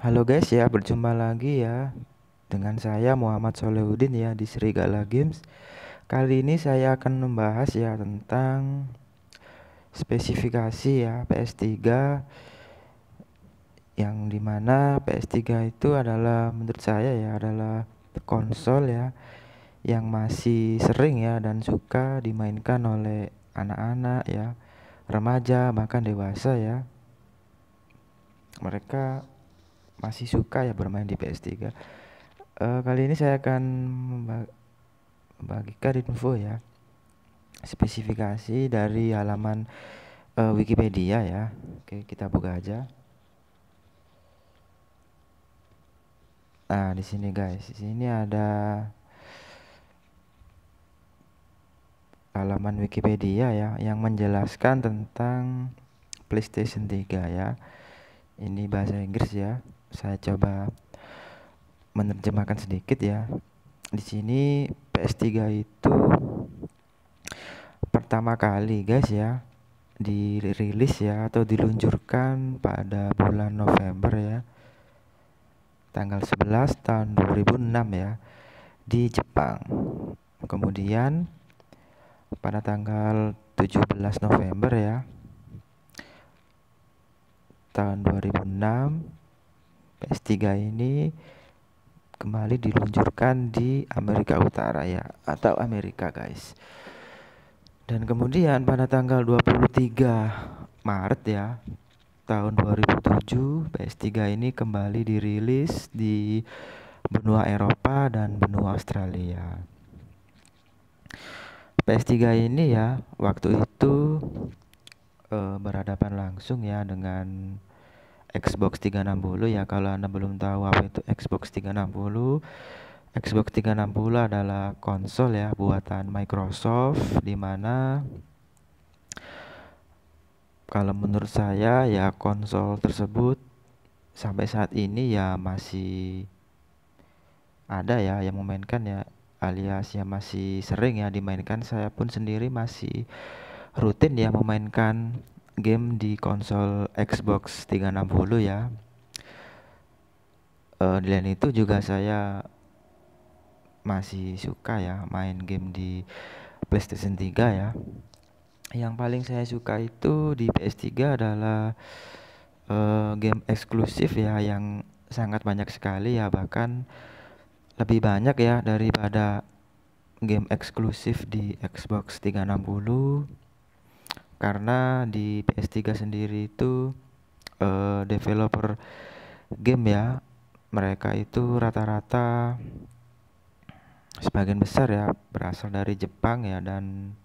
Halo guys ya, berjumpa lagi ya dengan saya Muhammad Solehudin ya di Serigala Games. Kali ini saya akan membahas ya tentang spesifikasi ya PS3 yang dimana PS3 itu adalah menurut saya ya adalah konsol ya yang masih sering ya dan suka dimainkan oleh anak-anak ya remaja bahkan dewasa ya mereka masih suka ya bermain di PS3. Uh, eh, kali ini saya akan membagikan info ya spesifikasi dari halaman uh, Wikipedia ya. Oke, kita buka aja. Nah, di sini guys, di sini ada halaman Wikipedia ya yang menjelaskan tentang PlayStation 3 ya. Ini bahasa Inggris ya saya coba menerjemahkan sedikit ya. Di sini PS3 itu pertama kali guys ya dirilis ya atau diluncurkan pada bulan November ya tanggal 11 tahun 2006 ya di Jepang. Kemudian pada tanggal 17 November ya tahun 2006 S3 ini kembali diluncurkan di Amerika Utara ya atau Amerika guys. Dan kemudian pada tanggal 23 Maret ya tahun 2007 PS3 ini kembali dirilis di benua Eropa dan benua Australia. PS3 ini ya waktu itu e, berhadapan langsung ya dengan Xbox 360 ya kalau Anda belum tahu apa itu Xbox 360 Xbox 360 adalah konsol ya buatan Microsoft dimana kalau menurut saya ya konsol tersebut sampai saat ini ya masih ada ya yang memainkan ya alias ya masih sering ya dimainkan saya pun sendiri masih rutin ya memainkan game di konsol Xbox 360 ya uh, di itu juga saya masih suka ya main game di PlayStation 3 ya yang paling saya suka itu di PS3 adalah uh, game eksklusif ya yang sangat banyak sekali ya bahkan lebih banyak ya daripada game eksklusif di Xbox 360 karena di PS3 sendiri itu uh, developer game ya mereka itu rata-rata sebagian besar ya berasal dari Jepang ya dan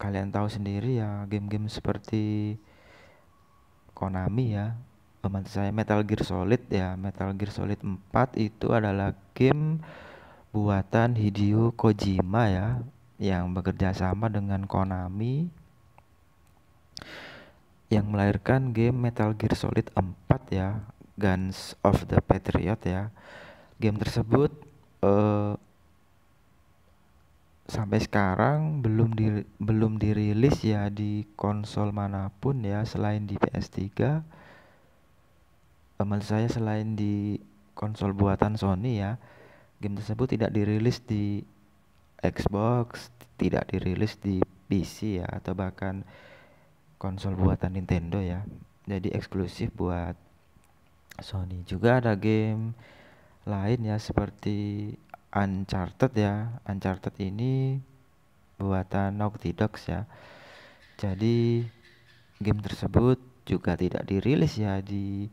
kalian tahu sendiri ya game-game seperti Konami ya maksud saya Metal Gear Solid ya Metal Gear Solid 4 itu adalah game buatan Hideo Kojima ya yang bekerja sama dengan Konami yang melahirkan game Metal Gear Solid 4 ya, Guns of the Patriot ya. Game tersebut uh, sampai sekarang belum di, belum dirilis ya di konsol manapun ya selain di PS3 teman eh, saya selain di konsol buatan Sony ya game tersebut tidak dirilis di Xbox tidak dirilis di PC ya atau bahkan konsol buatan Nintendo ya. Jadi eksklusif buat Sony. Juga ada game lain ya seperti Uncharted ya. Uncharted ini buatan Naughty Dog ya. Jadi game tersebut juga tidak dirilis ya di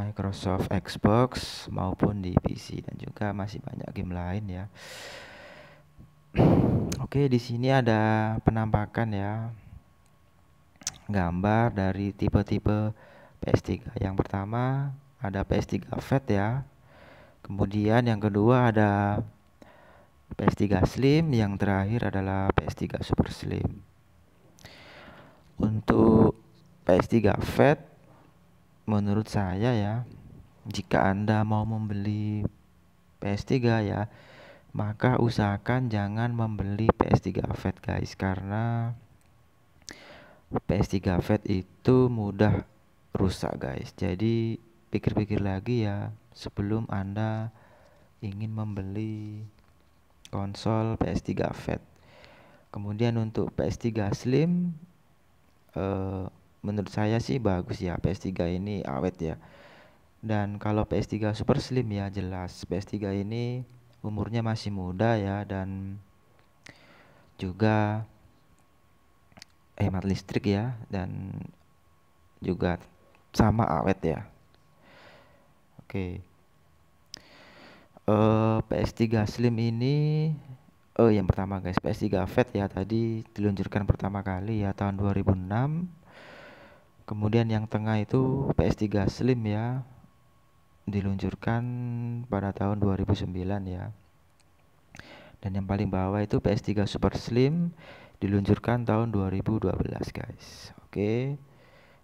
Microsoft Xbox maupun di PC dan juga masih banyak game lain ya. Oke, di sini ada penampakan ya. Gambar dari tipe-tipe PS3. Yang pertama ada PS3 fat ya. Kemudian yang kedua ada PS3 Slim, yang terakhir adalah PS3 Super Slim. Untuk PS3 fat menurut saya ya, jika Anda mau membeli PS3 ya, maka usahakan jangan membeli PS3 Fat guys karena PS3 Fat itu mudah rusak guys jadi pikir-pikir lagi ya sebelum anda ingin membeli konsol PS3 Fat kemudian untuk PS3 Slim eh, menurut saya sih bagus ya PS3 ini awet ya dan kalau PS3 Super Slim ya jelas PS3 ini umurnya masih muda ya dan juga hemat listrik ya dan juga sama awet ya. Oke. Uh, eh, PS3 Slim ini oh yang pertama guys PS3 FAT ya tadi diluncurkan pertama kali ya tahun 2006. Kemudian yang tengah itu PS3 Slim ya diluncurkan pada tahun 2009 ya. Dan yang paling bawah itu PS3 Super Slim diluncurkan tahun 2012 guys. Oke.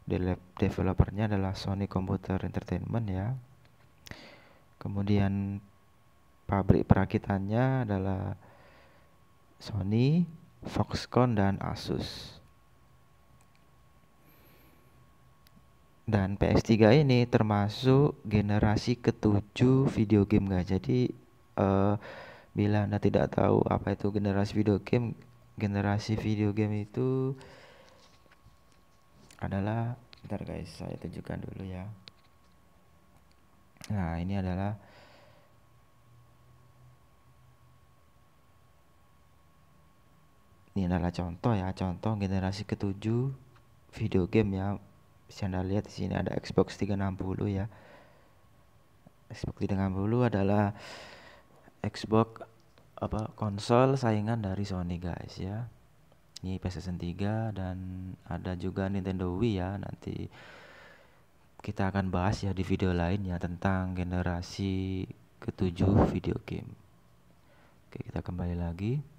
Okay. developernya adalah Sony Computer Entertainment ya. Kemudian pabrik perakitannya adalah Sony, Foxconn dan Asus. Dan PS3 ini termasuk generasi ketujuh video game guys. Jadi uh, bila Anda tidak tahu apa itu generasi video game, generasi video game itu adalah bentar guys, saya tunjukkan dulu ya. Nah, ini adalah ini adalah contoh ya, contoh generasi ketujuh video game ya bisa Anda lihat di sini ada Xbox 360 ya. Xbox 360 adalah Xbox apa konsol saingan dari Sony guys ya. Ini PlayStation 3 dan ada juga Nintendo Wii ya nanti kita akan bahas ya di video lainnya tentang generasi ketujuh video game. Oke, kita kembali lagi.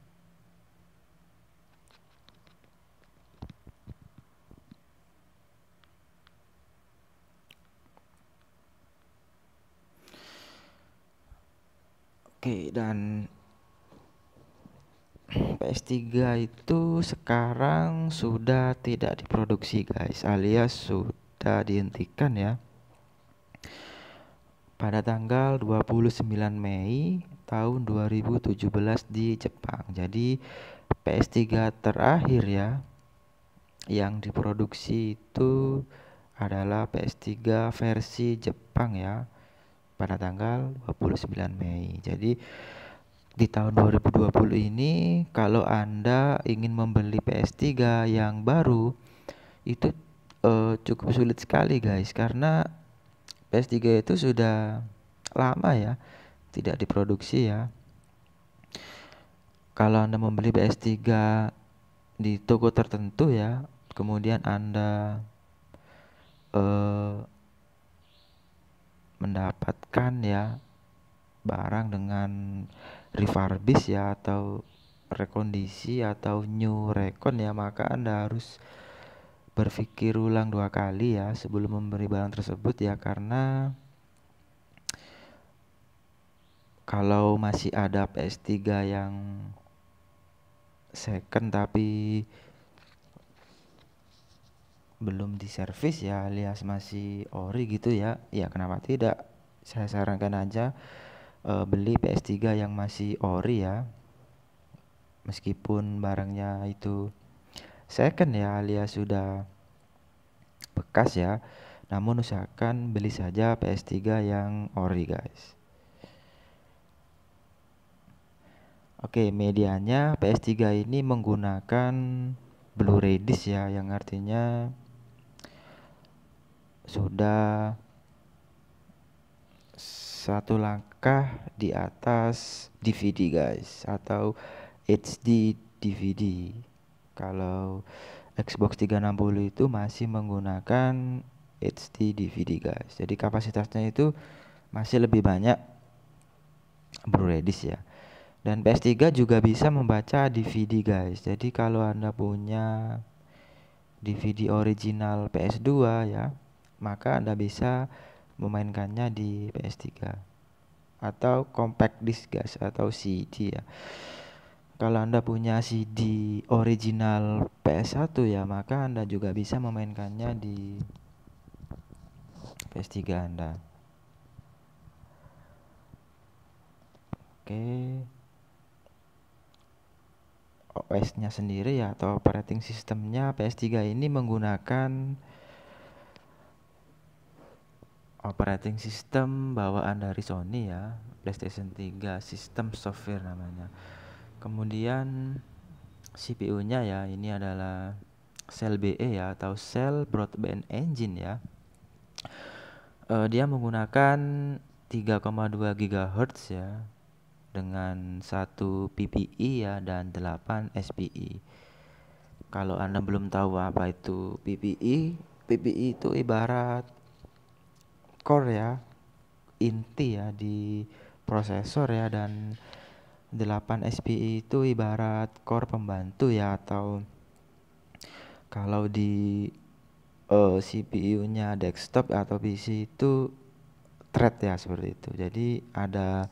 Oke, dan PS3 itu sekarang sudah tidak diproduksi, guys, alias sudah dihentikan ya. Pada tanggal 29 Mei tahun 2017 di Jepang. Jadi PS3 terakhir ya yang diproduksi itu adalah PS3 versi Jepang ya pada tanggal 29 Mei. Jadi di tahun 2020 ini kalau Anda ingin membeli PS3 yang baru itu uh, cukup sulit sekali guys karena PS3 itu sudah lama ya tidak diproduksi ya. Kalau Anda membeli PS3 di toko tertentu ya, kemudian Anda uh, mendapatkan ya barang dengan refurbish ya atau rekondisi atau new recon ya maka anda harus berpikir ulang dua kali ya sebelum memberi barang tersebut ya karena kalau masih ada PS3 yang second tapi belum diservis ya alias masih ori gitu ya ya kenapa tidak saya sarankan aja uh, beli PS3 yang masih ori ya meskipun barangnya itu second ya alias sudah bekas ya namun usahakan beli saja PS3 yang ori guys Oke medianya PS3 ini menggunakan Blu-ray disc ya yang artinya sudah satu langkah di atas DVD guys atau HD DVD kalau Xbox 360 itu masih menggunakan HD DVD guys jadi kapasitasnya itu masih lebih banyak blu ya dan PS3 juga bisa membaca DVD guys jadi kalau anda punya DVD original PS2 ya maka Anda bisa memainkannya di PS3 atau compact disc guys atau CD e ya. Kalau Anda punya CD e original PS1 ya, maka Anda juga bisa memainkannya di PS3 Anda. Oke. OS-nya sendiri ya atau operating systemnya PS3 ini menggunakan operating system bawaan dari Sony ya PlayStation 3 sistem software namanya kemudian CPU nya ya ini adalah Cell BE ya atau Cell Broadband Engine ya uh, dia menggunakan 3,2 GHz ya dengan 1 PPI e ya dan 8 SPI kalau Anda belum tahu apa itu PPI PPI e, e itu ibarat core ya inti ya di prosesor ya dan 8 SPI itu ibarat core pembantu ya atau kalau di uh, eh, CPU-nya desktop atau PC itu thread ya seperti itu. Jadi ada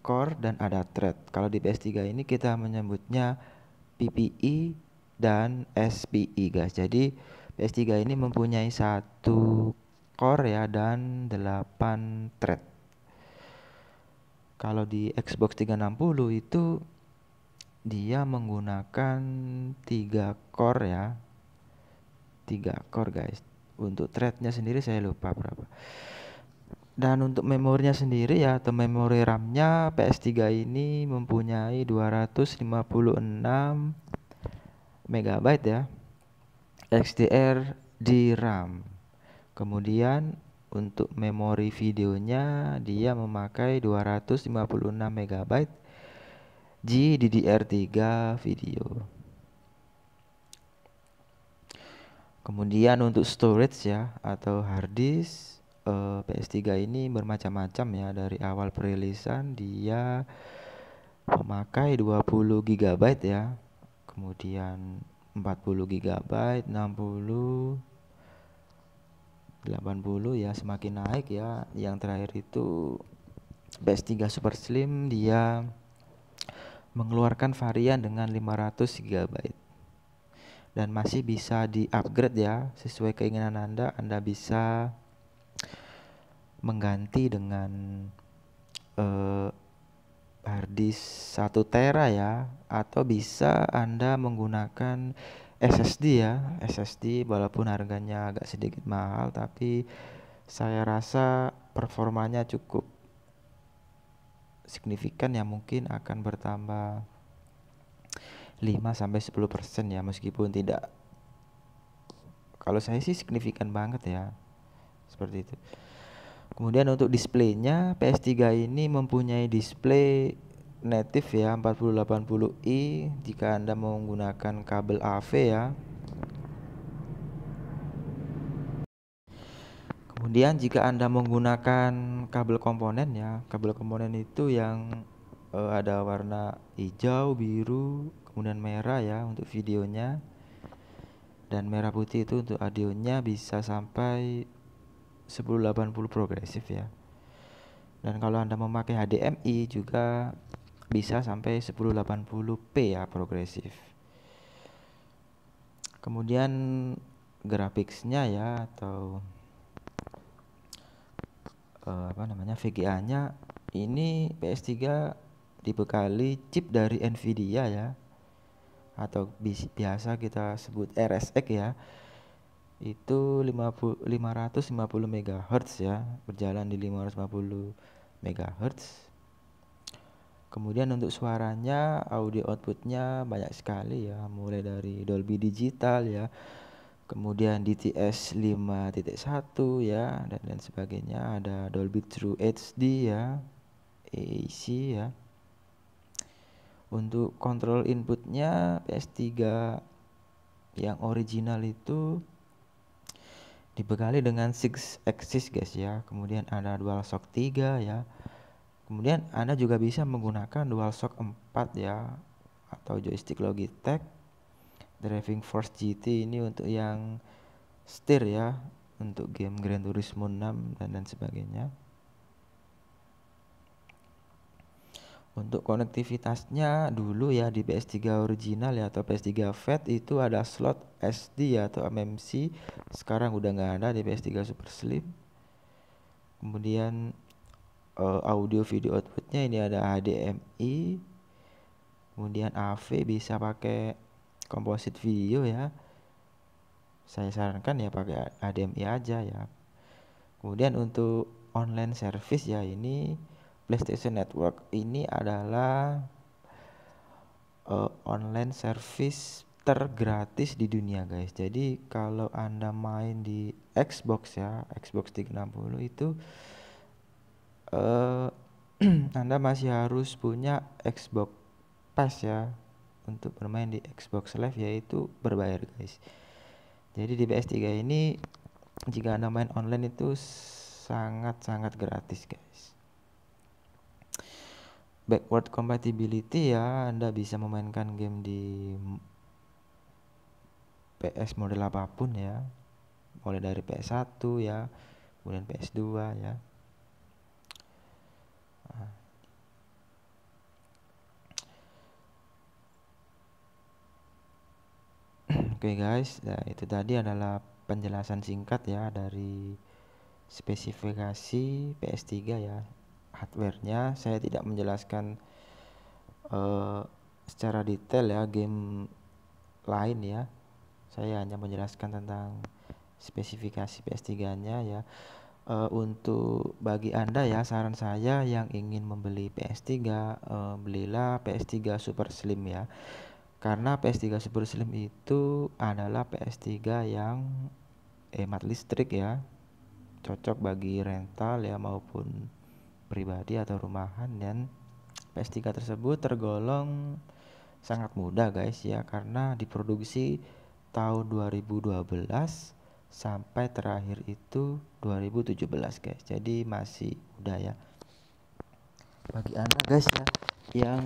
core dan ada thread. Kalau di PS3 ini kita menyebutnya PPI dan SPI guys. Jadi PS3 ini mempunyai satu core ya dan 8 thread. Kalau di Xbox 360 itu dia menggunakan 3 core ya. 3 core guys. Untuk threadnya sendiri saya lupa berapa. Dan untuk memorinya sendiri ya atau memori RAM-nya PS3 ini mempunyai 256 MB ya. XDR di RAM. Kemudian untuk memori videonya dia memakai 256 MB GDDR3 video. Kemudian untuk storage ya atau hard disk eh, PS3 ini bermacam-macam ya dari awal perilisan dia memakai 20 GB ya. Kemudian 40 GB, 60 80 ya semakin naik ya yang terakhir itu PS3 Super Slim dia mengeluarkan varian dengan 500 GB dan masih bisa di upgrade ya sesuai keinginan anda anda bisa mengganti dengan uh, hard disk 1 tera ya atau bisa anda menggunakan SSD ya SSD walaupun harganya agak sedikit mahal tapi saya rasa performanya cukup signifikan ya mungkin akan bertambah 5 sampai 10% ya meskipun tidak kalau saya sih signifikan banget ya seperti itu kemudian untuk displaynya PS3 ini mempunyai display native ya 4080i jika Anda menggunakan kabel AV ya. Kemudian jika Anda menggunakan kabel komponen ya, kabel komponen itu yang uh, ada warna hijau, biru, kemudian merah ya untuk videonya. Dan merah putih itu untuk audionya bisa sampai 1080 progresif ya. Dan kalau Anda memakai HDMI juga bisa sampai 1080p ya progresif kemudian grafiknya ya atau uh, apa namanya VGA nya ini PS3 dibekali chip dari Nvidia ya atau biasa kita sebut RSX ya itu 50, 550 MHz ya berjalan di 550 MHz Kemudian untuk suaranya, audio outputnya banyak sekali ya, mulai dari Dolby Digital ya, kemudian DTS 5.1 ya, dan dan sebagainya. Ada Dolby True HD ya, AAC ya. Untuk kontrol inputnya PS3 yang original itu dibekali dengan 6 axis guys ya. Kemudian ada dual shock 3 ya Kemudian Anda juga bisa menggunakan DualShock 4 ya atau joystick Logitech Driving Force GT ini untuk yang setir ya untuk game Gran Turismo 6 dan dan sebagainya. Untuk konektivitasnya dulu ya di PS3 original ya atau PS3 Fat itu ada slot SD ya atau MMC. Sekarang udah nggak ada di PS3 Super Slim. Kemudian uh, audio video outputnya ini ada HDMI kemudian AV bisa pakai composite video ya saya sarankan ya pakai HDMI aja ya kemudian untuk online service ya ini PlayStation Network ini adalah uh, online service tergratis di dunia guys jadi kalau anda main di Xbox ya Xbox 360 itu uh, Anda masih harus punya Xbox Pass ya untuk bermain di Xbox Live yaitu berbayar guys. Jadi di PS3 ini jika Anda main online itu sangat-sangat gratis guys. Backward compatibility ya, Anda bisa memainkan game di PS model apapun ya. Mulai dari PS1 ya, kemudian PS2 ya. Oke okay guys, nah itu tadi adalah penjelasan singkat ya dari spesifikasi PS3 ya hardwarenya. Saya tidak menjelaskan uh, secara detail ya game lain ya. Saya hanya menjelaskan tentang spesifikasi PS3-nya ya. Uh, untuk bagi Anda ya saran saya yang ingin membeli PS3 uh, eh, belilah PS3 Super Slim ya karena PS3 Super Slim itu adalah PS3 yang hemat listrik ya cocok bagi rental ya maupun pribadi atau rumahan dan PS3 tersebut tergolong sangat mudah guys ya karena diproduksi tahun 2012 sampai terakhir itu 2017 guys jadi masih udah ya bagi anda guys ya yang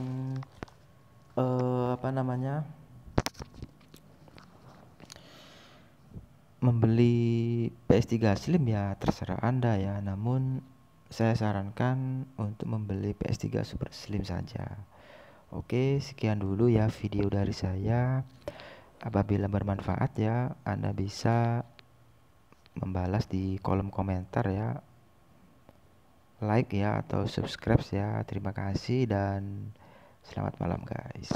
eh, apa namanya membeli PS3 Slim ya terserah Anda ya namun saya sarankan untuk membeli PS3 Super Slim saja Oke sekian dulu ya video dari saya apabila bermanfaat ya Anda bisa membalas di kolom komentar ya like ya atau subscribe ya terima kasih dan selamat malam guys